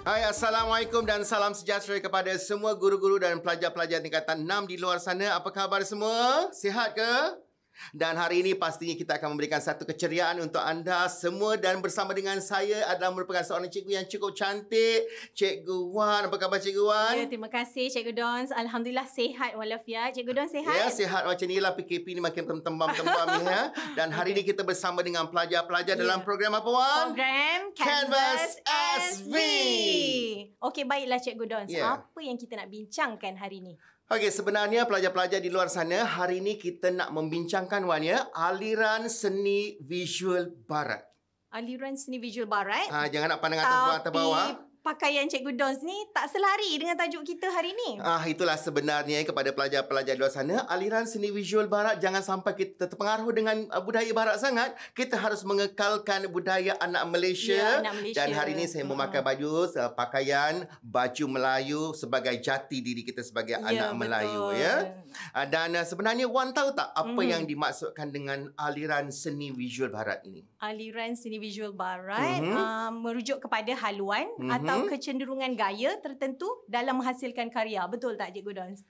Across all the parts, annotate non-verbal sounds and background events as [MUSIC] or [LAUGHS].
Hai, Assalamualaikum dan salam sejahtera kepada semua guru-guru dan pelajar-pelajar tingkatan 6 di luar sana. Apa khabar semua? Sihat ke? Dan hari ini pastinya kita akan memberikan satu keceriaan untuk anda semua dan bersama dengan saya adalah merupakan seorang cikgu yang cukup cantik, Cikgu Wan. Apa khabar Cikgu Wan? Ya, terima kasih Cikgu Dons. Alhamdulillah sehat walafiat. Cikgu Dons sehat? Ya, sehat macam inilah PKP ni makin tembam-tembam ya. Dan hari ini kita bersama dengan pelajar-pelajar yeah. dalam program apa Wan? Program Canvas, Canvas SV. SV. Okey, baiklah Cikgu Dons. Yeah. Apa yang kita nak bincangkan hari ini? Okey, sebenarnya pelajar-pelajar di luar sana, hari ini kita nak membincangkan Wan ya, aliran seni visual barat. Aliran seni visual barat? ha, jangan nak pandang atas bawah atau pakaian Cikgu Dons ni tak selari dengan tajuk kita hari ini. Ah itulah sebenarnya kepada pelajar-pelajar di luar sana, aliran seni visual barat jangan sampai kita terpengaruh dengan ah, budaya barat sangat. Kita harus mengekalkan budaya anak Malaysia, ya, anak Malaysia. dan hari ini saya memakai hmm. baju eh, pakaian baju Melayu sebagai jati diri kita sebagai ya, anak betul. Melayu ya. Ah, dan ah, sebenarnya Wan tahu tak apa hmm yang dimaksudkan dengan aliran seni visual barat ini? aliran seni visual barat mm-hmm. uh, ah, merujuk kepada haluan mm-hmm. atau kecenderungan gaya tertentu dalam menghasilkan karya. Betul tak Cikgu Dons?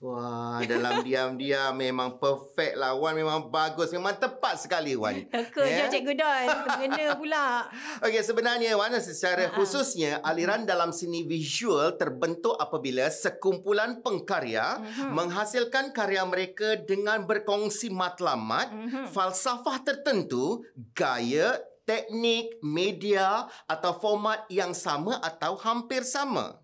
Wah, dalam [LAUGHS] diam-diam memang perfect lah. Wan memang bagus. Memang tepat sekali, Wan. Teka yeah? je, Cikgu Don. Sebenarnya pula. [LAUGHS] Okey, sebenarnya, Wan, secara uh-huh. khususnya, aliran mm-hmm. dalam seni visual terbentuk apabila sekumpulan pengkarya uh-huh. menghasilkan karya mereka dengan berkongsi matlamat, uh-huh. falsafah tertentu, gaya, teknik, media atau format yang sama atau hampir sama.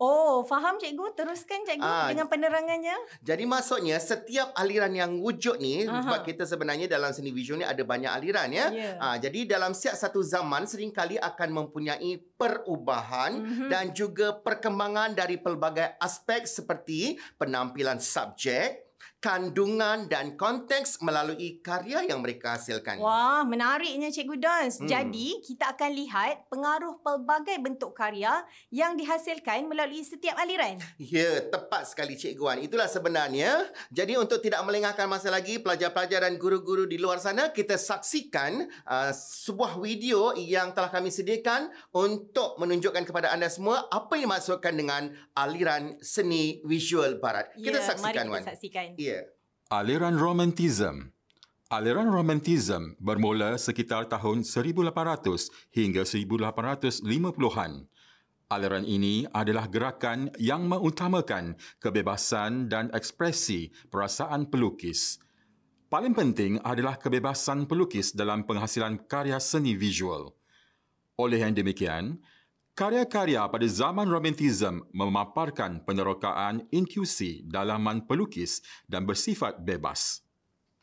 Oh, faham cikgu. Teruskan cikgu uh, dengan penerangannya. Jadi maksudnya setiap aliran yang wujud ni uh sebab kita sebenarnya dalam seni visual ni ada banyak aliran ya. Yeah. Ya. Uh, jadi dalam setiap satu zaman seringkali akan mempunyai perubahan uh-huh. dan juga perkembangan dari pelbagai aspek seperti penampilan subjek, kandungan dan konteks melalui karya yang mereka hasilkan. Wah, menariknya Cikgu Dons. Hmm. Jadi, kita akan lihat pengaruh pelbagai bentuk karya yang dihasilkan melalui setiap aliran. Ya, tepat sekali Cikgu Wan. Itulah sebenarnya. Jadi, untuk tidak melengahkan masa lagi pelajar-pelajar dan guru-guru di luar sana, kita saksikan uh, sebuah video yang telah kami sediakan untuk menunjukkan kepada anda semua apa yang dimaksudkan dengan aliran seni visual barat. Kita ya, saksikan, mari kita Wan. saksikan. Iya. Aliran Romantism Aliran Romantism bermula sekitar tahun 1800 hingga 1850-an. Aliran ini adalah gerakan yang mengutamakan kebebasan dan ekspresi perasaan pelukis. Paling penting adalah kebebasan pelukis dalam penghasilan karya seni visual. Oleh yang demikian, Karya-karya pada zaman romantism memaparkan penerokaan intuisi dalaman pelukis dan bersifat bebas.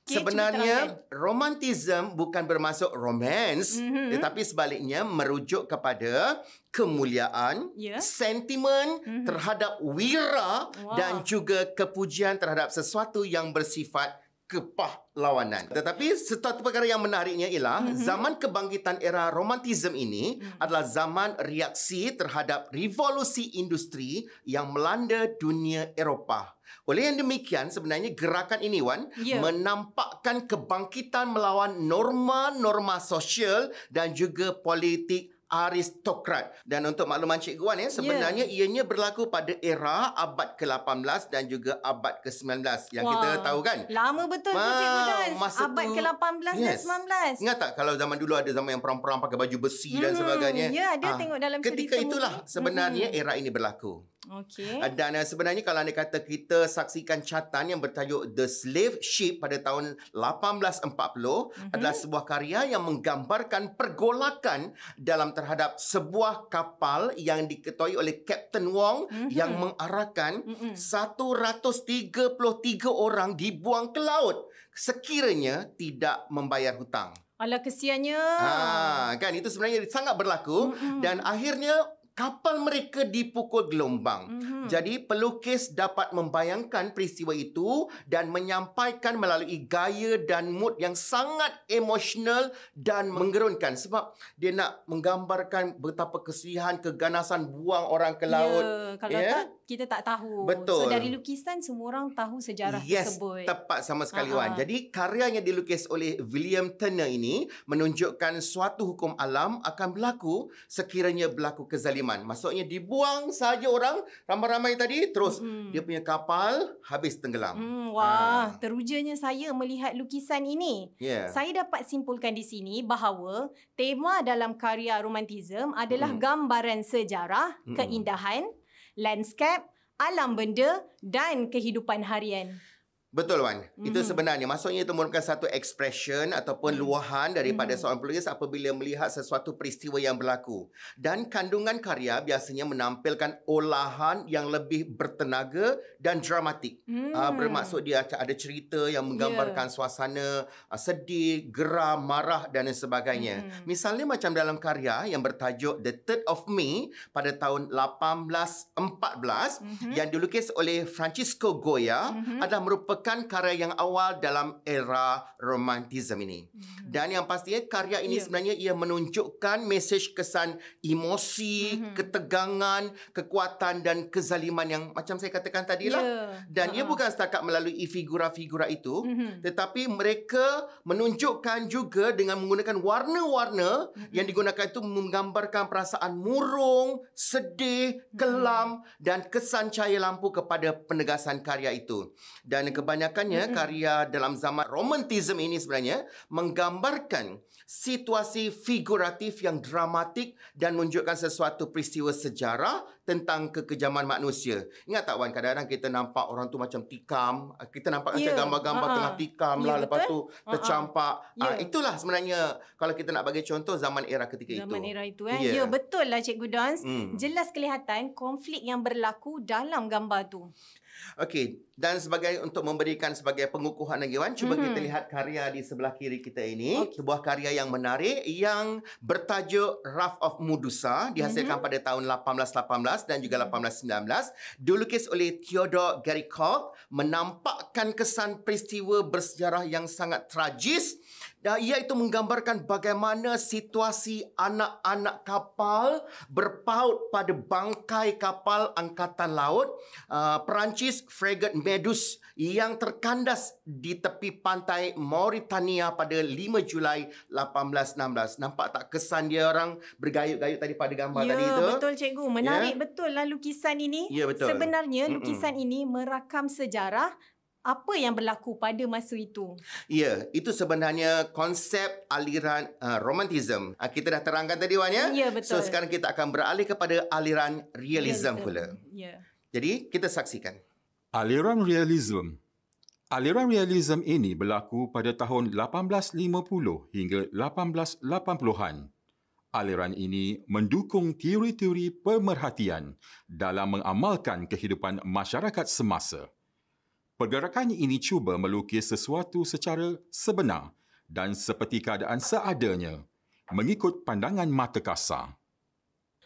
Sebenarnya romantism bukan bermaksud romance mm-hmm. tetapi sebaliknya merujuk kepada kemuliaan, yeah. sentimen mm-hmm. terhadap wira wow. dan juga kepujian terhadap sesuatu yang bersifat kepah lawanan Tetapi satu perkara yang menariknya ialah mhm. zaman kebangkitan era romantisme ini mhm. adalah zaman reaksi terhadap revolusi industri yang melanda dunia Eropah. Oleh yang demikian sebenarnya gerakan ini Wan yeah. menampakkan kebangkitan melawan norma-norma sosial dan juga politik aristokrat. Dan untuk makluman Cikgu Wan, ya, ya. sebenarnya yeah. ianya berlaku pada era abad ke-18 dan juga abad ke-19 yang wow. kita tahu kan. Lama betul Ma, tu Cikgu Dan. Abad ke-18 yes. dan 19. Ingat tak kalau zaman dulu ada zaman yang perang-perang pakai baju besi hmm, dan sebagainya. Ya, yeah, dia ha, tengok dalam cerita. Ketika itulah sebenarnya hmm. era ini berlaku. Okay. Eh, dan eh, sebenarnya kalau anda kata kita saksikan catatan yang bertajuk The Slave Ship pada tahun 1840 mm-hmm. adalah sebuah karya yang menggambarkan pergolakan dalam terhadap sebuah kapal yang diketuai oleh Captain Wong mm-hmm. yang mengarahkan mm-hmm. 133 orang dibuang ke laut sekiranya tidak membayar hutang. Ala kesiannya. Ha, kan itu sebenarnya sangat berlaku mm-hmm. dan akhirnya kapal mereka dipukul gelombang. Mm-hmm. Jadi pelukis dapat membayangkan peristiwa itu dan menyampaikan melalui gaya dan mood yang sangat emosional dan menggerunkan sebab dia nak menggambarkan betapa kesedihan, keganasan buang orang ke laut. Yeah, kalau yeah. tak kita tak tahu. Betul. So dari lukisan semua orang tahu sejarah yes, tersebut. Yes, tepat sama sekali Wan. Jadi karya yang dilukis oleh William Turner ini menunjukkan suatu hukum alam akan berlaku sekiranya berlaku kezaliman. Maksudnya dibuang saja orang ramai-ramai tadi terus mm-hmm. dia punya kapal habis tenggelam. Mm, wah, ha. terujanya saya melihat lukisan ini. Yeah. Saya dapat simpulkan di sini bahawa tema dalam karya romantisme adalah mm. gambaran sejarah, mm-hmm. keindahan landscape, alam benda dan kehidupan harian. Betul Wan. Mm-hmm. Itu mhm. sebenarnya maksudnya itu merupakan satu expression ataupun mm-hmm. luahan daripada mm-hmm. seorang pelukis apabila melihat sesuatu peristiwa yang berlaku. Dan kandungan karya biasanya menampilkan olahan yang lebih bertenaga dan dramatik. Mm. Uh, bermaksud dia ada cerita yang menggambarkan yeah. suasana uh, sedih, geram, marah dan sebagainya. Mm-hmm. Misalnya macam dalam karya yang bertajuk The Third of May pada tahun 1814 mm-hmm. yang dilukis oleh Francisco Goya mm-hmm. adalah merupakan merupakan karya yang awal dalam era romantisme ini. hmm Dan yang pastinya eh, karya ini yeah. sebenarnya ia menunjukkan mesej kesan emosi, mm-hmm. ketegangan, kekuatan dan kezaliman yang macam saya katakan tadilah. Yeah. Dan uh-huh. ia bukan setakat melalui figura-figura itu, mm-hmm. tetapi mereka menunjukkan juga dengan menggunakan warna-warna mm-hmm. yang digunakan itu menggambarkan perasaan murung, sedih, hmm. kelam mm-hmm. dan kesan cahaya lampu kepada penegasan karya itu. Dan hmm. keba- kebanyakannya mm-hmm. karya dalam zaman romantism ini sebenarnya menggambarkan situasi figuratif yang dramatik dan menunjukkan sesuatu peristiwa sejarah tentang kekejaman manusia. Ingat tak Wan, kadang-kadang kita nampak orang tu macam tikam, ah, kita nampak yeah. macam ya, gambar-gambar uh-huh. tengah tikam ya, lah, yeah, lepas tu tercampak. Yeah. Ya. itulah sebenarnya kalau kita nak bagi contoh zaman era ketika zaman itu. Zaman era itu eh. Ya, yeah. yeah, betul lah Cikgu Dons. Mm. Jelas kelihatan konflik yang berlaku dalam gambar tu. Okey, dan sebagai untuk memberikan sebagai pengukuhan lagi Wan, cuba mm-hmm. kita mhm. lihat karya di sebelah kiri kita ini, okay. sebuah karya yang menarik yang bertajuk Rough of Mudusa dihasilkan mm-hmm. pada tahun 1818 dan juga 1819, mhm. dilukis oleh Theodore Gericault, menampakkan kesan peristiwa bersejarah yang sangat tragis dan ia itu menggambarkan bagaimana situasi anak-anak kapal berpaut pada bangkai kapal angkatan laut uh, Perancis frigate Medus yang terkandas di tepi pantai Mauritania pada 5 Julai 1816. Nampak tak kesan dia orang bergayut-gayut tadi pada gambar ya, tadi itu? Ya, betul cikgu. Menarik yeah. betul lah lukisan ini. Ya, betul. Sebenarnya lukisan Mm-mm. ini merakam sejarah apa yang berlaku pada masa itu? Ya, itu sebenarnya konsep aliran uh, romantism. Uh, kita dah terangkan tadi Wan ya. Ya, betul. So sekarang kita akan beralih kepada aliran realism ya, pula. Ya. Jadi, kita saksikan. Aliran realism. Aliran realism ini berlaku pada tahun 1850 hingga 1880-an. Aliran ini mendukung teori-teori pemerhatian dalam mengamalkan kehidupan masyarakat semasa. Pergerakan ini cuba melukis sesuatu secara sebenar dan seperti keadaan seadanya, mengikut pandangan mata kasar.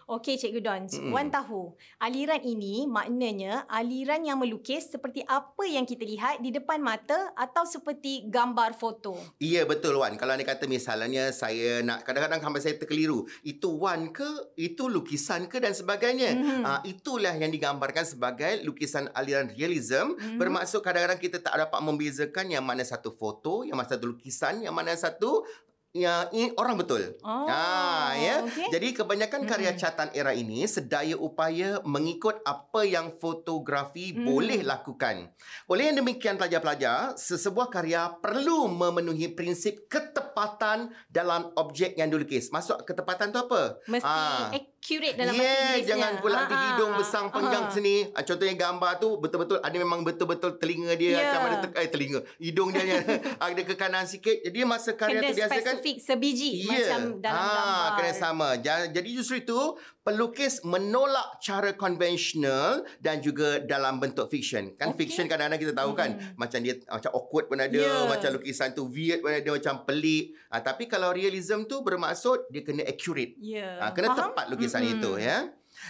Okey Cikgu Don, mm. Wan tahu. Aliran ini maknanya aliran yang melukis seperti apa yang kita lihat di depan mata atau seperti gambar foto. Iya betul Wan. Kalau anda kata misalnya saya nak kadang-kadang hamba saya terkeliru. Itu Wan ke? Itu lukisan ke dan sebagainya. Mm. Uh, itulah yang digambarkan sebagai lukisan aliran realism. Mm. Bermaksud kadang-kadang kita tak dapat membezakan yang mana satu foto, yang mana satu lukisan, yang mana satu ya in, orang betul. Oh, ha ya. Okay. Jadi kebanyakan hmm. karya catatan era ini sedaya upaya mengikut apa yang fotografi hmm. boleh lakukan. Oleh yang demikian pelajar-pelajar, sesebuah karya perlu memenuhi prinsip ketepatan dalam objek yang dilukis. Masuk ketepatan tu apa? Mesti ha curate dalam yeah, bahasa Inggerisnya. jangan pula ha, hidung ha, ah, besar ha, panjang ha. sini. Contohnya gambar tu betul-betul ada memang betul-betul telinga dia yeah. macam ada te- eh, telinga. Hidung dia [LAUGHS] ada ke kanan sikit. Jadi masa karya kena tu biasa kan. Kena sebiji yeah. macam dalam ha, gambar. Kena sama. Jadi justru itu pelukis menolak cara konvensional dan juga dalam bentuk fiction. Kan okay. fiction kadang-kadang kita tahu kan, hmm. kan macam dia macam awkward pun ada, yeah. macam lukisan tu weird pun ada, macam pelik. Ha, tapi kalau realism tu bermaksud dia kena accurate. Yeah. Ya. Ha, kena Faham? tepat lukisan mm-hmm. itu ya.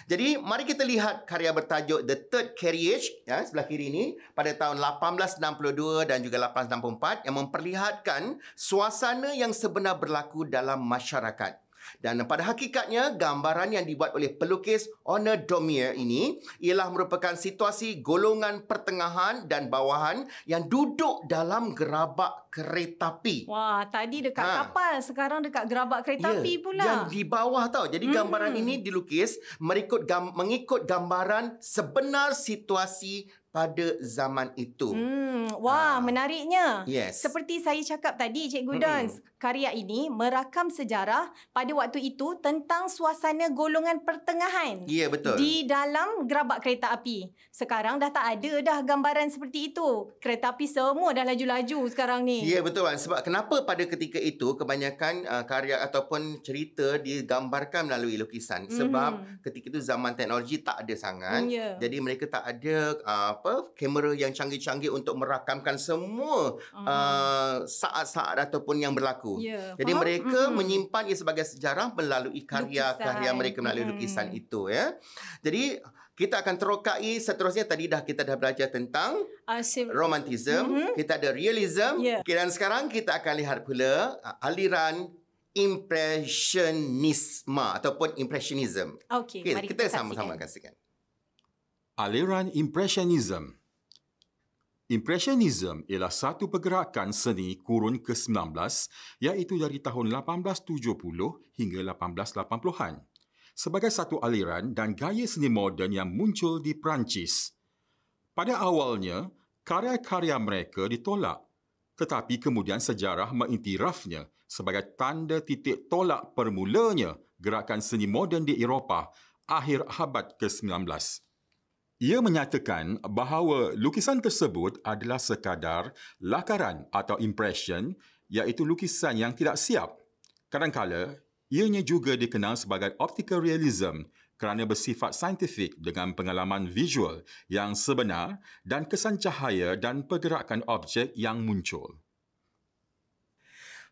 Jadi mari kita lihat karya bertajuk The Third Carriage ya sebelah kiri ini pada tahun 1862 dan juga 1864 yang memperlihatkan suasana yang sebenar berlaku dalam masyarakat. Dan pada hakikatnya, gambaran yang dibuat oleh pelukis Honor Domier ini ialah merupakan situasi golongan pertengahan dan bawahan yang duduk dalam gerabak kereta api. Wah, tadi dekat ha. kapal, sekarang dekat gerabak kereta ya, api yeah, pula. Yang di bawah tau. Jadi hmm. gambaran ini dilukis merikut gam- mengikut gambaran sebenar situasi pada zaman itu. Hmm, wah, ha. menariknya. Yes. Seperti saya cakap tadi, Cikgu Dons, hmm karya ini merakam sejarah pada waktu itu tentang suasana golongan pertengahan. Ya, betul. Di dalam gerabak kereta api. Sekarang dah tak ada dah gambaran seperti itu. Kereta api semua dah laju-laju sekarang ni. Ya, betul. Wan. Sebab kenapa pada ketika itu kebanyakan uh, karya ataupun cerita digambarkan melalui lukisan? Hmm. Sebab mm-hmm. ketika itu zaman teknologi tak ada sangat. Yeah. Jadi mereka tak ada uh, apa kamera yang canggih-canggih untuk merakamkan semua mm. uh, saat-saat ataupun yang berlaku. Yeah, Jadi faham? mereka mm-hmm. menyimpannya sebagai sejarah melalui karya-karya mereka melalui mm lukisan itu ya. Jadi kita akan terokai seterusnya tadi dah kita dah belajar tentang Asim. Ah, romantism, mm-hmm. kita ada realism. Yeah. Okay, dan sekarang kita akan lihat pula ah, aliran impressionisme ataupun impressionism. Okay, okay mari kita, kita sama-sama kasihkan. Aliran impressionism Impressionism ialah satu pergerakan seni kurun ke-19 iaitu dari tahun 1870 hingga 1880-an. Sebagai satu aliran dan gaya seni moden yang muncul di Perancis. Pada awalnya, karya-karya mereka ditolak tetapi kemudian sejarah mengiktirafnya sebagai tanda titik tolak permulanya gerakan seni moden di Eropah akhir abad ke-19. Ia menyatakan bahawa lukisan tersebut adalah sekadar lakaran atau impression iaitu lukisan yang tidak siap. Kadangkala, ianya juga dikenal sebagai optical realism kerana bersifat saintifik dengan pengalaman visual yang sebenar dan kesan cahaya dan pergerakan objek yang muncul.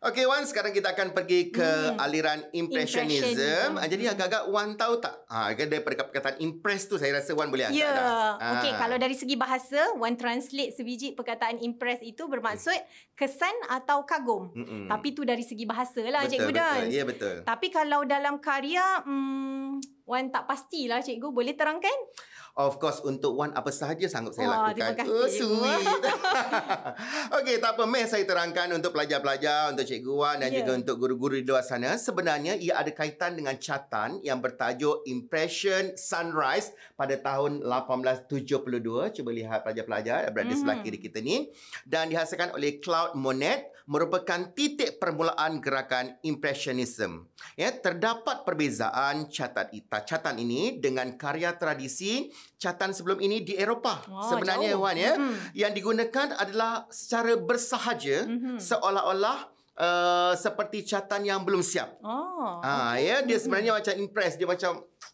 Okay Wan, sekarang kita akan pergi ke hmm. aliran impressionism. impressionism. Ah, jadi agak-agak Wan tahu tak? Ha, dari perkataan impress tu, saya rasa Wan boleh agak yeah. dah. Ha. Okay, ah. kalau dari segi bahasa, Wan translate sebiji perkataan impress itu bermaksud hmm. kesan atau kagum. Mm-mm. Tapi tu dari segi bahasa lah, Encik Gudan. Betul, ya betul. Tapi kalau dalam karya, hmm, Wan tak pastilah Cikgu. Boleh terangkan? Of course untuk Wan apa sahaja sanggup saya oh, lakukan. Kasih, oh, sweet. [LAUGHS] Okey, tak apa. Meh saya terangkan untuk pelajar-pelajar, untuk Cikgu Wan dan yeah. juga untuk guru-guru di luar sana. Sebenarnya ia ada kaitan dengan catan yang bertajuk Impression Sunrise pada tahun 1872. Cuba lihat pelajar-pelajar berada di sebelah hmm. kiri kita ni. Dan dihasilkan oleh Cloud Monet merupakan titik permulaan gerakan impresionisme. Ya, terdapat perbezaan catat catatan ini dengan karya tradisi catatan sebelum ini di Eropah. Wow, sebenarnya Wan ya, mm-hmm. yang digunakan adalah secara bersahaja mm-hmm. seolah-olah uh, seperti catatan yang belum siap. Oh. Ah okay. ya dia sebenarnya mm-hmm. macam impress dia macam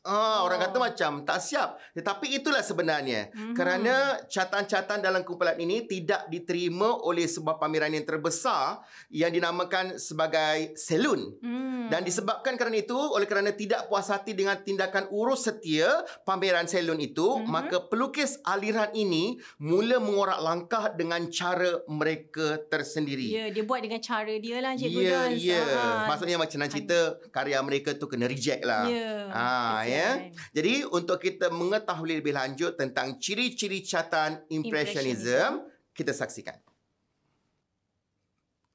ah oh. orang kata macam tak siap. Tetapi itulah sebenarnya. Mm-hmm. Kerana catatan-catatan dalam kumpulan ini tidak diterima oleh sebuah pameran yang terbesar yang dinamakan sebagai salon. Mm. Dan disebabkan kerana itu oleh kerana tidak puas hati dengan tindakan urus setia pameran salon itu, mm-hmm. maka pelukis aliran ini mula mengorak langkah dengan cara mereka tersendiri. Ya, yeah, dia buat dengan cara dia Yelah Encik yeah, Gudans yeah. Ha, Maksudnya macam nak cerita Karya mereka tu kena reject lah yeah, ha, yeah. Jadi untuk kita mengetahui lebih lanjut Tentang ciri-ciri catan impressionism, impressionism Kita saksikan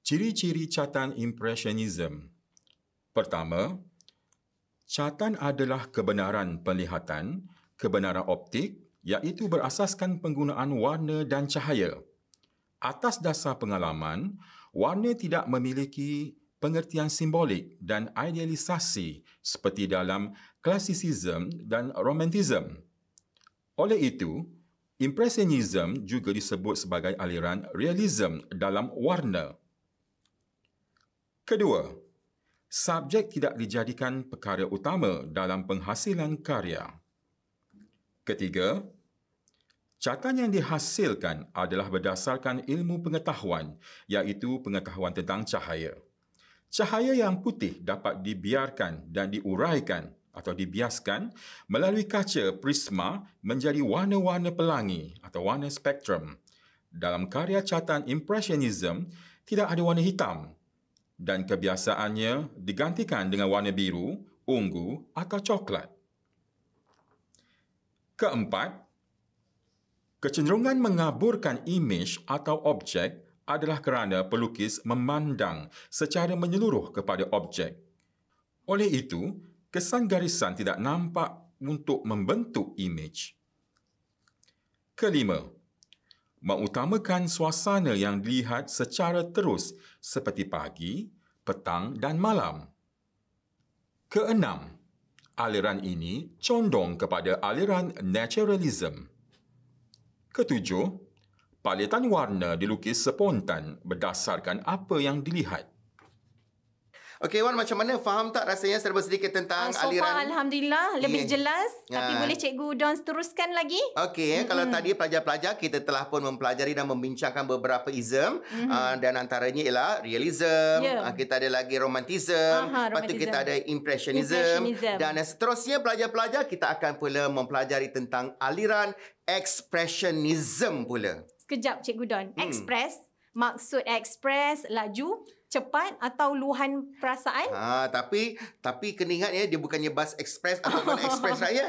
Ciri-ciri catan impressionism Pertama Catan adalah kebenaran penglihatan Kebenaran optik Iaitu berasaskan penggunaan warna dan cahaya Atas dasar pengalaman, Warna tidak memiliki pengertian simbolik dan idealisasi seperti dalam klasisism dan romantism. Oleh itu, impressionism juga disebut sebagai aliran realism dalam warna. Kedua, subjek tidak dijadikan perkara utama dalam penghasilan karya. Ketiga, Catatan yang dihasilkan adalah berdasarkan ilmu pengetahuan, iaitu pengetahuan tentang cahaya. Cahaya yang putih dapat dibiarkan dan diuraikan atau dibiaskan melalui kaca prisma menjadi warna-warna pelangi atau warna spektrum. Dalam karya catatan Impressionism, tidak ada warna hitam dan kebiasaannya digantikan dengan warna biru, ungu atau coklat. Keempat, Kecenderungan mengaburkan imej atau objek adalah kerana pelukis memandang secara menyeluruh kepada objek. Oleh itu, kesan garisan tidak nampak untuk membentuk imej. Kelima, mengutamakan suasana yang dilihat secara terus seperti pagi, petang dan malam. Keenam, aliran ini condong kepada aliran naturalism. Ketujuh, paletan warna dilukis spontan berdasarkan apa yang dilihat. Okey, Wan macam mana faham tak rasanya serba sedikit tentang uh, ah, so aliran? So far Alhamdulillah lebih yeah. jelas. Ya. Tapi uh. boleh Cikgu Don teruskan lagi. Okey, mm-hmm. Eh, kalau tadi pelajar-pelajar kita telah pun mempelajari dan membincangkan beberapa ism. Mm-hmm. Uh, dan antaranya ialah realism. Yeah. Ya. Uh, kita ada lagi romantism. Aha, romantism. Lepas tu kita ada impressionism. impressionism. Dan seterusnya pelajar-pelajar kita akan pula mempelajari tentang aliran expressionism pula. Sekejap Cikgu Don. Hmm. Express, maksud express, laju cepat atau luahan perasaan. Ha, tapi tapi kena ingat ya dia bukannya bas ekspres atau ataupun ekspres [LAUGHS] rakyat.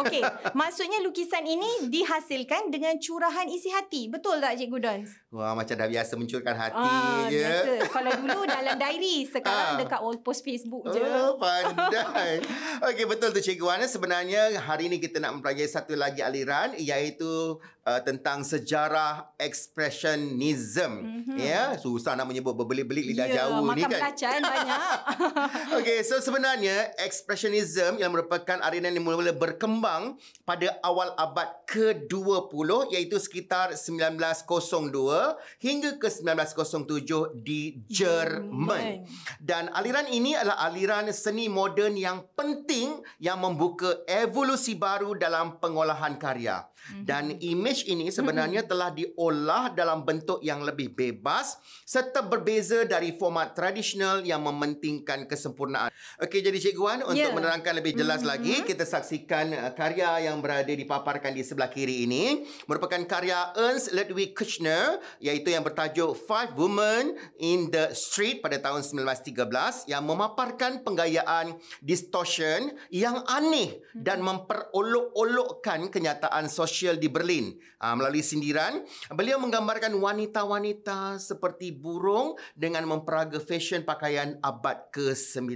Okey, [LAUGHS] maksudnya lukisan ini dihasilkan dengan curahan isi hati. Betul tak Cikgu Don? Wah, macam dah biasa mencurahkan hati ha, je. Biasa. Kalau dulu dalam diary, [LAUGHS] sekarang ha. dekat wall post Facebook je. Oh, pandai. Okey, betul tu Cikgu Wan. Sebenarnya hari ini kita nak mempelajari satu lagi aliran iaitu uh, tentang sejarah expressionism. Mm-hmm. Ya, yeah? susah nak menyebut berbelit-belit lidah yeah, jauh ni kan. Ya, makan banyak. [LAUGHS] Okey, so sebenarnya expressionism yang merupakan arena yang mula-mula berkembang pada awal abad ke-20 iaitu sekitar 1902 hingga ke 1907 di Jerman. Dan aliran ini adalah aliran seni moden yang penting yang membuka evolusi baru dalam pengolahan karya. Mm-hmm. Dan imej image ini sebenarnya hmm. telah diolah dalam bentuk yang lebih bebas serta berbeza dari format tradisional yang mementingkan kesempurnaan. Okey, jadi Cikgu Wan yeah. untuk ya. menerangkan lebih jelas hmm. lagi, kita saksikan uh, karya yang berada dipaparkan di sebelah kiri ini merupakan karya Ernst Ludwig Kirchner iaitu yang bertajuk Five Women in the Street pada tahun 1913 yang memaparkan penggayaan distortion yang aneh dan memperolok-olokkan kenyataan sosial di Berlin uh, melalui sindiran. Beliau menggambarkan wanita-wanita seperti burung dengan memperaga fashion pakaian abad ke-19.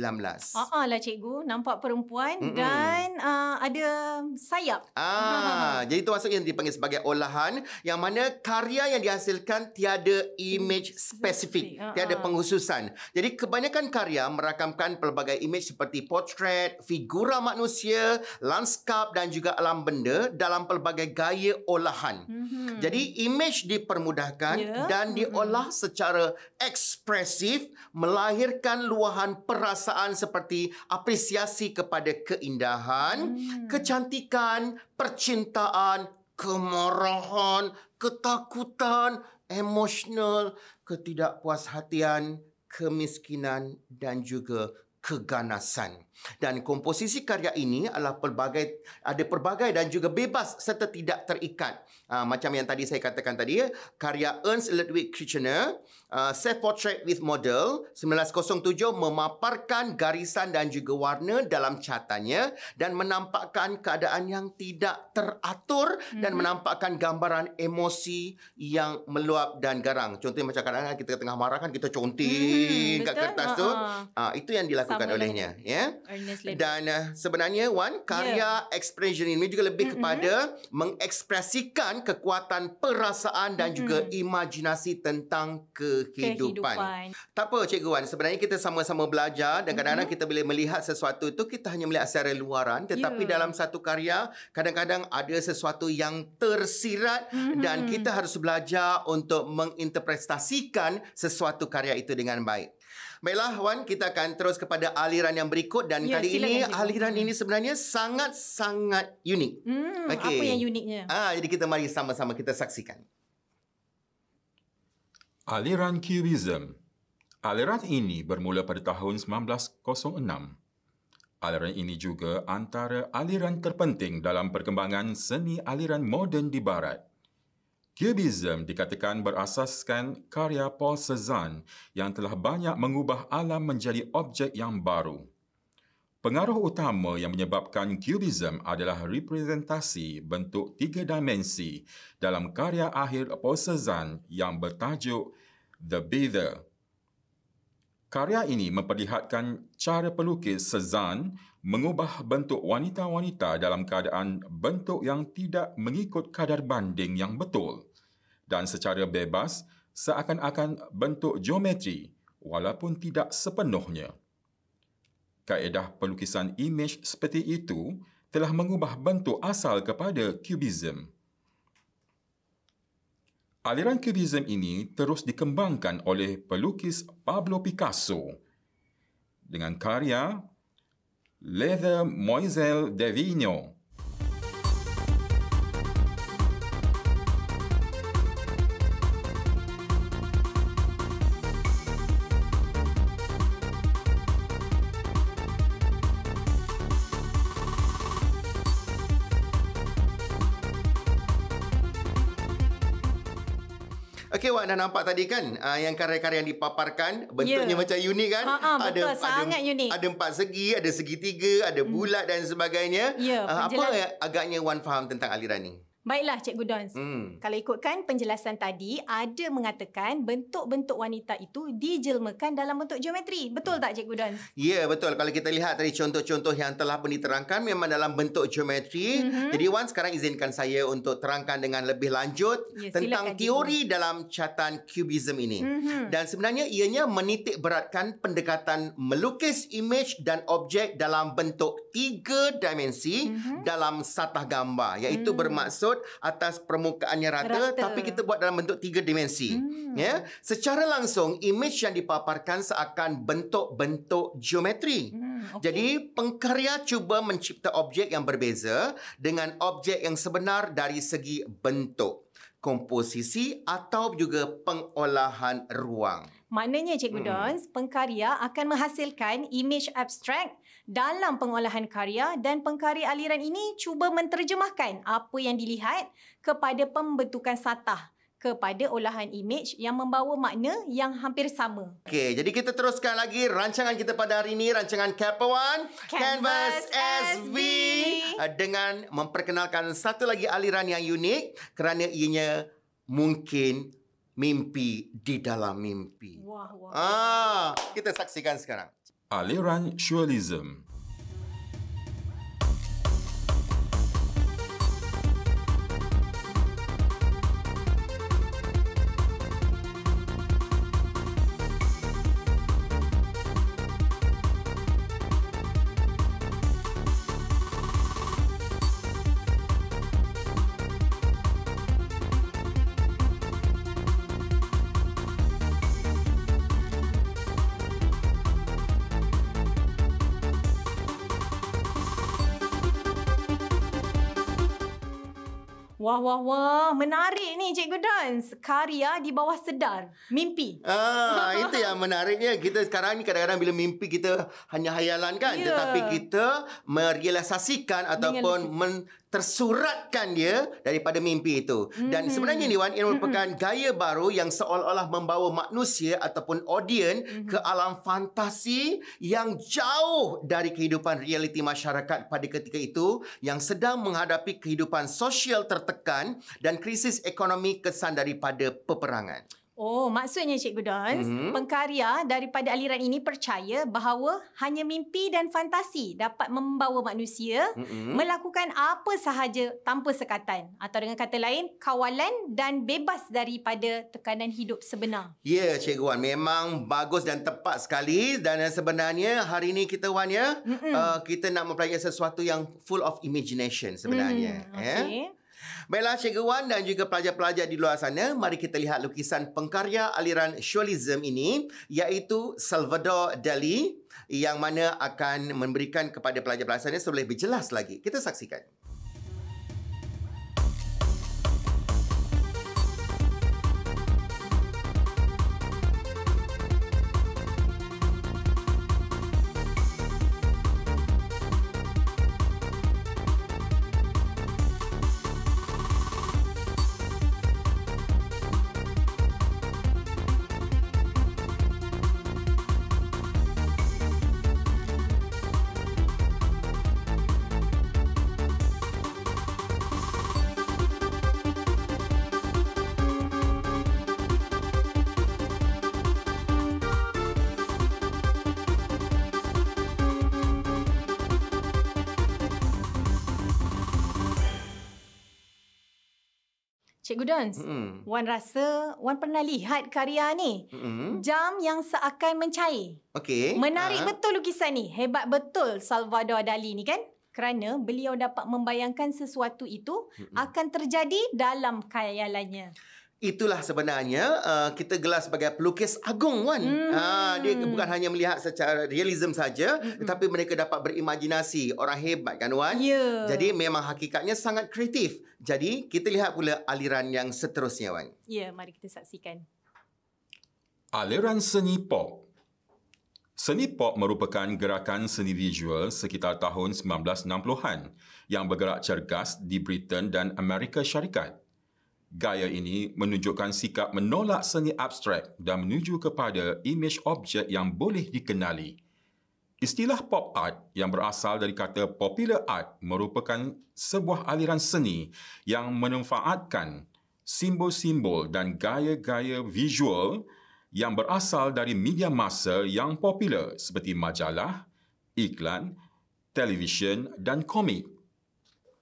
Ah, uh lah cikgu, nampak perempuan Mm-mm. dan uh, ada sayap. Ah, uh-huh. [LAUGHS] jadi itu maksudnya yang dipanggil sebagai olahan yang mana karya yang dihasilkan tiada image spesifik, uh-huh. Ah, tiada pengkhususan. Jadi kebanyakan karya merakamkan pelbagai image seperti portrait, figura manusia, lanskap dan juga alam benda dalam pelbagai gaya olah perubahan. Mm-hmm. Jadi image dipermudahkan yeah. dan mhm. diolah mm-hmm. secara ekspresif melahirkan luahan perasaan seperti apresiasi kepada keindahan, mm-hmm. kecantikan, percintaan, kemarahan, ketakutan, emosional, ketidakpuas hatian, kemiskinan dan juga keganasan. Dan komposisi karya ini adalah pelbagai, ada pelbagai dan juga bebas serta tidak terikat. Ah, macam yang tadi saya katakan tadi, karya Ernst Ludwig Kirchner uh, Self Portrait with Model 1907 memaparkan garisan dan juga warna dalam catanya dan menampakkan keadaan yang tidak teratur mm-hmm. dan mhm. menampakkan gambaran emosi yang meluap dan garang. Contohnya macam kadang-kadang kita tengah marah kan kita conting mm-hmm. kat kertas uh-huh. tu. Uh, itu yang dilakukan Sama olehnya. Ya? Dan uh, sebenarnya Wan, ya. karya yeah. expression ini juga lebih mm-hmm. kepada mengekspresikan kekuatan perasaan dan mm-hmm. juga mhm. imajinasi tentang ke kehidupan. kehidupan. Tak apa Cikgu Wan, sebenarnya kita sama-sama belajar dan kadang-kadang mm-hmm. kita boleh melihat sesuatu itu kita hanya melihat secara luaran ya. tetapi yeah. dalam satu karya kadang-kadang ada sesuatu yang tersirat mm-hmm. dan kita harus belajar untuk menginterpretasikan sesuatu karya itu dengan baik. Baiklah Wan, kita akan terus kepada aliran yang berikut dan yeah, kali ini juga. aliran ini sebenarnya sangat-sangat unik. Mm, okay. Apa yang uniknya? Ah, jadi kita mari sama-sama kita saksikan. Aliran Cubism Aliran ini bermula pada tahun 1906. Aliran ini juga antara aliran terpenting dalam perkembangan seni aliran moden di barat. Cubism dikatakan berasaskan karya Paul Cezanne yang telah banyak mengubah alam menjadi objek yang baru. Pengaruh utama yang menyebabkan Cubism adalah representasi bentuk tiga dimensi dalam karya akhir Paul Cezanne yang bertajuk The Bather. Karya ini memperlihatkan cara pelukis Cezanne mengubah bentuk wanita-wanita dalam keadaan bentuk yang tidak mengikut kadar banding yang betul dan secara bebas seakan-akan bentuk geometri walaupun tidak sepenuhnya. Kaedah pelukisan imej seperti itu telah mengubah bentuk asal kepada kubisme. Aliran kubisme ini terus dikembangkan oleh pelukis Pablo Picasso dengan karya Leather Moiselle de Vigno awak dah nampak tadi kan uh, yang karya-karya yang dipaparkan bentuknya yeah. macam unik kan? Ha-ha, ada betul, ada sangat unik. Ada empat segi, ada segitiga ada hmm. bulat hmm. dan sebagainya. Yeah, ya, uh, apa agaknya Wan faham tentang aliran ini? Baiklah Cikgu Dons. Hmm. Kalau ikutkan penjelasan tadi, ada mengatakan bentuk-bentuk wanita itu dijelmakan dalam bentuk geometri. Betul tak Cikgu Dons? Ya, betul. Kalau kita lihat tadi contoh-contoh yang telah pun diterangkan memang dalam bentuk geometri. Mm-hmm. Jadi Wan sekarang izinkan saya untuk terangkan dengan lebih lanjut yeah, tentang silakan, teori dalam catatan kubism ini. Mm-hmm. Dan sebenarnya ianya menitik beratkan pendekatan melukis image dan objek dalam bentuk tiga dimensi mm-hmm. dalam satah gambar iaitu mm-hmm. bermaksud lutut atas permukaannya rata, rata. tapi kita buat dalam bentuk tiga dimensi. Hmm. Ya, secara langsung imej yang dipaparkan seakan bentuk-bentuk geometri. Hmm. Okay. Jadi pengkarya cuba mencipta objek yang berbeza dengan objek yang sebenar dari segi bentuk, komposisi atau juga pengolahan ruang. Maknanya Cikgu hmm. Don, pengkarya akan menghasilkan imej abstrak dalam pengolahan karya dan pengkari aliran ini cuba menterjemahkan apa yang dilihat kepada pembentukan satah kepada olahan image yang membawa makna yang hampir sama. Okey, jadi kita teruskan lagi rancangan kita pada hari ini, rancangan Kepo One, Canvas, Canvas SV. SV. Eh, dengan memperkenalkan satu lagi aliran yang unik kerana ianya mungkin mimpi di dalam mimpi. Wah, wah. Ah, kita saksikan sekarang. Aliran Surrealism Wah, wah, wah. Menarik ni Cikgu Dons. Karya di bawah sedar. Mimpi. Ah, itu yang menariknya. Kita sekarang ni kadang-kadang bila mimpi kita hanya hayalan kan. Yeah. Tetapi kita merealisasikan ataupun tersuratkan dia daripada mimpi itu. hmm Dan sebenarnya ni Wan, ia merupakan hmm gaya baru yang seolah-olah membawa manusia ataupun audien hmm ke alam fantasi yang jauh dari kehidupan realiti masyarakat pada ketika itu yang sedang menghadapi kehidupan sosial tertekan dan krisis ekonomi kesan daripada peperangan. Oh, maksudnya Cik Dons, mm-hmm. pengkarya daripada aliran ini percaya bahawa hanya mimpi dan fantasi dapat membawa manusia mm-hmm. melakukan apa sahaja tanpa sekatan atau dengan kata lain, kawalan dan bebas daripada tekanan hidup sebenar. Ya, yeah, Cikgu Wan, memang bagus dan tepat sekali dan sebenarnya hari ini kita Wan ya, mm-hmm. uh, kita nak mempelajari sesuatu yang full of imagination sebenarnya. Mm-hmm. Eh. Okay. Yeah? Baiklah Cikgu Wan dan juga pelajar-pelajar di luar sana, mari kita lihat lukisan pengkarya aliran Surrealism ini iaitu Salvador Dali yang mana akan memberikan kepada pelajar-pelajar sana lebih jelas lagi. Kita saksikan. Hans. Mm-hmm. Wan rasa Wan pernah lihat karya ni. Mm-hmm. Jam yang seakan mencair. Okey. Menarik ha. betul lukisan ni. Hebat betul Salvador Dali ni kan? Kerana beliau dapat membayangkan sesuatu itu mm-hmm. akan terjadi dalam khayalannya. Itulah sebenarnya uh, kita gelar sebagai pelukis agung Wan. Mm. Uh, ha, dia bukan hanya melihat secara realisme saja mm. tetapi mereka dapat berimajinasi orang hebat kan Wan. Yeah. Jadi memang hakikatnya sangat kreatif. Jadi kita lihat pula aliran yang seterusnya Wan. Ya, mari kita saksikan. Aliran seni pop. Seni pop merupakan gerakan seni visual sekitar tahun 1960-an yang bergerak cergas di Britain dan Amerika Syarikat. Gaya ini menunjukkan sikap menolak seni abstrak dan menuju kepada imej objek yang boleh dikenali. Istilah pop art yang berasal dari kata popular art merupakan sebuah aliran seni yang memanfaatkan simbol-simbol dan gaya-gaya visual yang berasal dari media masa yang popular seperti majalah, iklan, televisyen dan komik.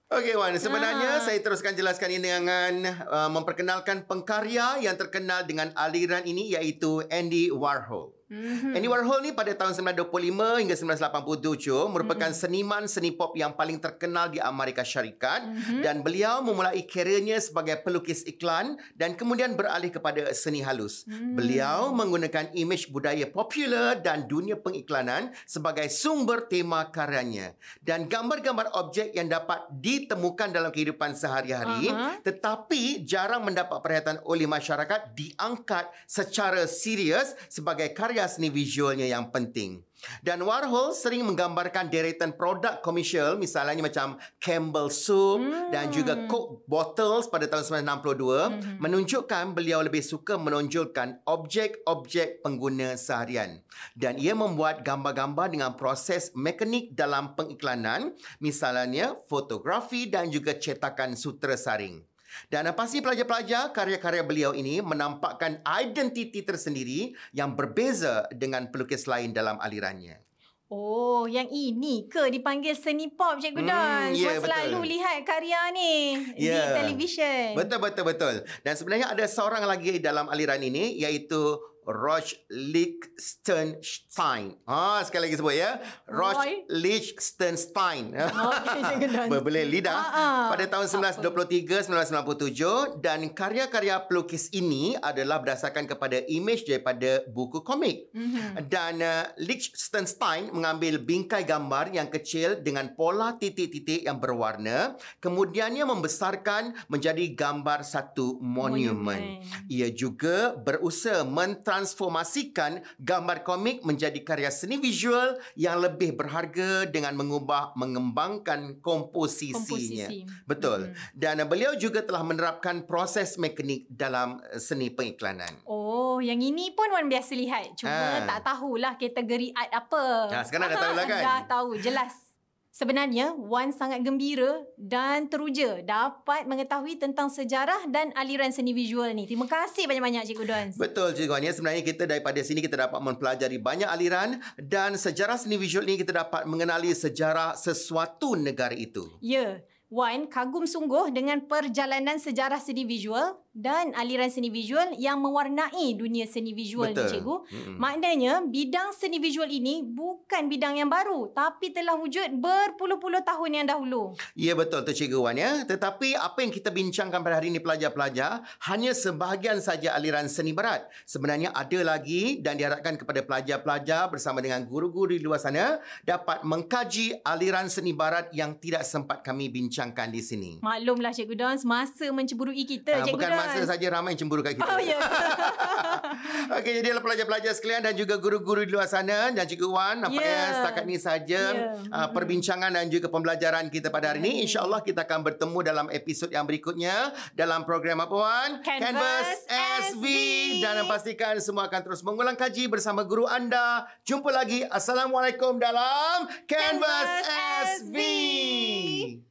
Okey Wan, sebenarnya ha. saya teruskan jelaskan ini dengan uh, memperkenalkan pengkarya yang terkenal dengan aliran ini iaitu Andy Warhol. Mm-hmm. Andy Warhol ni pada tahun 1925 hingga 1987 merupakan mm-hmm. seniman seni pop yang paling terkenal di Amerika Syarikat mm-hmm. dan beliau memulai kerjanya sebagai pelukis iklan dan kemudian beralih kepada seni halus. Mm-hmm. Beliau menggunakan imej budaya popular dan dunia pengiklanan sebagai sumber tema karyanya dan gambar-gambar objek yang dapat ditemukan dalam kehidupan sehari-hari uh-huh. tetapi jarang mendapat perhatian oleh masyarakat diangkat secara serius sebagai karya karya seni visualnya yang penting. Dan Warhol sering menggambarkan deretan produk komersial misalnya macam Campbell Soup hmm. dan juga Coke Bottles pada tahun 1962 hmm. menunjukkan beliau lebih suka menonjolkan objek-objek pengguna seharian. Dan ia membuat gambar-gambar dengan proses mekanik dalam pengiklanan misalnya fotografi dan juga cetakan sutra saring. Dan apa sih pelajar-pelajar karya-karya beliau ini menampakkan identiti tersendiri yang berbeza dengan pelukis lain dalam alirannya. Oh, yang ini ke dipanggil seni pop Cikgu Don? Hmm, yeah, Saya selalu lihat karya ni yeah. di ya. televisyen. Betul betul betul. Dan sebenarnya ada seorang lagi dalam aliran ini iaitu Roch Lichtenstein. Ha, sekali lagi sebut ya. Roch Lichtenstein. Okay, [LAUGHS] Boleh lidah. Ha, ha. Pada tahun 1923-1997 dan karya-karya pelukis ini adalah berdasarkan kepada imej daripada buku komik. Mm-hmm. Dan uh, eh, Lichtenstein mengambil bingkai gambar yang kecil dengan pola titik-titik yang berwarna. Kemudiannya membesarkan menjadi gambar satu monumen. Ia juga berusaha mentransformasi mentransformasikan gambar komik menjadi karya seni visual yang lebih berharga dengan mengubah mengembangkan komposisinya. Komposisi. Betul. Hmm. Dan beliau juga telah menerapkan proses mekanik dalam eh, seni pengiklanan. Oh, yang ini pun Wan biasa lihat. Cuma ha. tak tahulah kategori art apa. Ha, sekarang dah [LAUGHS] tahu lah kan. Dah tahu, jelas. Sebenarnya, Wan sangat gembira dan teruja dapat mengetahui tentang sejarah dan aliran seni visual ni. Terima kasih banyak-banyak Cikgu Duan. Betul Cikgu Wan. Ya, sebenarnya kita daripada sini kita dapat mempelajari banyak aliran dan sejarah seni visual ni kita dapat mengenali sejarah sesuatu negara itu. Ya, Wan kagum sungguh dengan perjalanan sejarah seni visual dan aliran seni visual yang mewarnai dunia seni visual Betul. ni cikgu. Hmm. Maknanya bidang seni visual ini bukan bidang yang baru tapi telah wujud berpuluh-puluh tahun yang dahulu. Ya betul tu cikgu Wan ya. Tetapi apa yang kita bincangkan pada hari ini pelajar-pelajar hanya sebahagian saja aliran seni barat. Sebenarnya ada lagi dan diharapkan kepada pelajar-pelajar bersama dengan guru-guru di luar sana dapat mengkaji aliran seni barat yang tidak sempat kami bincangkan di sini. Maklumlah cikgu Don semasa menceburui kita ha, cikgu bukan masa saja ramai yang cemburu kat kita. Oh, Yeah. [LAUGHS] Okey, jadi pelajar-pelajar sekalian dan juga guru-guru di luar sana dan cikgu Wan, apa yeah. ya setakat ni saja yeah. uh, perbincangan dan juga pembelajaran kita pada hari ini. Yeah. Insya-Allah kita akan bertemu dalam episod yang berikutnya dalam program apa Wan? Canvas, Canvas SV. SV dan pastikan semua akan terus mengulang kaji bersama guru anda. Jumpa lagi. Assalamualaikum dalam Canvas, Canvas SV. SV.